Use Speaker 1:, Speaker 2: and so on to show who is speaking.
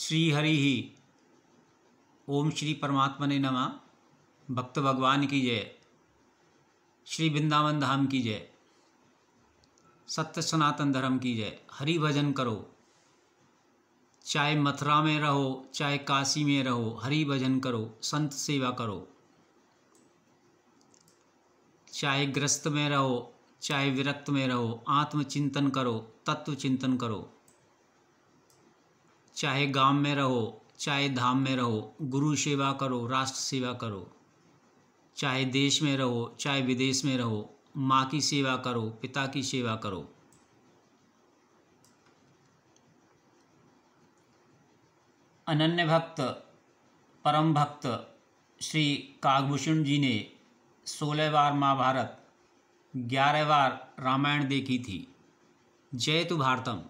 Speaker 1: श्री हरि ओम श्री परमात्मा ने नमा भक्त भगवान की जय श्री वृंदावन धाम की जय सत्य सनातन धर्म की जय हरि भजन करो चाहे मथुरा में रहो चाहे काशी में रहो हरि भजन करो संत सेवा करो चाहे ग्रस्त में रहो चाहे विरक्त में रहो आत्मचिंतन करो तत्व चिंतन करो चाहे गांव में रहो चाहे धाम में रहो गुरु सेवा करो राष्ट्र सेवा करो चाहे देश में रहो चाहे विदेश में रहो माँ की सेवा करो पिता की सेवा करो अनन्य भक्त परम भक्त श्री कागभूषण जी ने सोलह बार महाभारत ग्यारह बार रामायण देखी थी जय तु भारतम